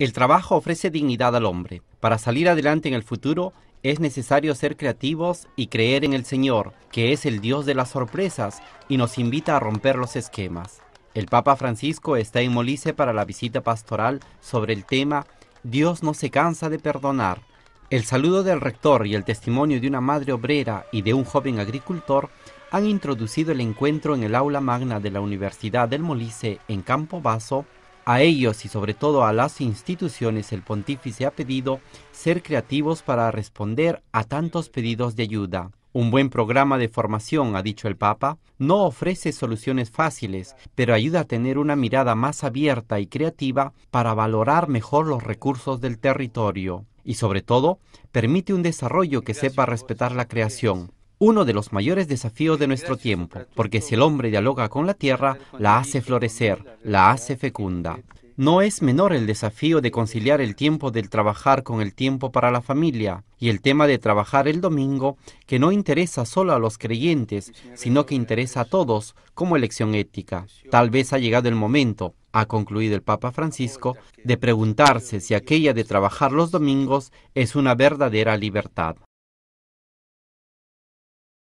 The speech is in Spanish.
El trabajo ofrece dignidad al hombre. Para salir adelante en el futuro es necesario ser creativos y creer en el Señor, que es el Dios de las sorpresas y nos invita a romper los esquemas. El Papa Francisco está en Molise para la visita pastoral sobre el tema Dios no se cansa de perdonar. El saludo del rector y el testimonio de una madre obrera y de un joven agricultor han introducido el encuentro en el aula magna de la Universidad del Molise en Campo Vaso, a ellos y sobre todo a las instituciones el pontífice ha pedido ser creativos para responder a tantos pedidos de ayuda. Un buen programa de formación, ha dicho el Papa, no ofrece soluciones fáciles, pero ayuda a tener una mirada más abierta y creativa para valorar mejor los recursos del territorio y sobre todo permite un desarrollo que sepa respetar la creación uno de los mayores desafíos de nuestro tiempo, porque si el hombre dialoga con la tierra, la hace florecer, la hace fecunda. No es menor el desafío de conciliar el tiempo del trabajar con el tiempo para la familia y el tema de trabajar el domingo, que no interesa solo a los creyentes, sino que interesa a todos como elección ética. Tal vez ha llegado el momento, ha concluido el Papa Francisco, de preguntarse si aquella de trabajar los domingos es una verdadera libertad.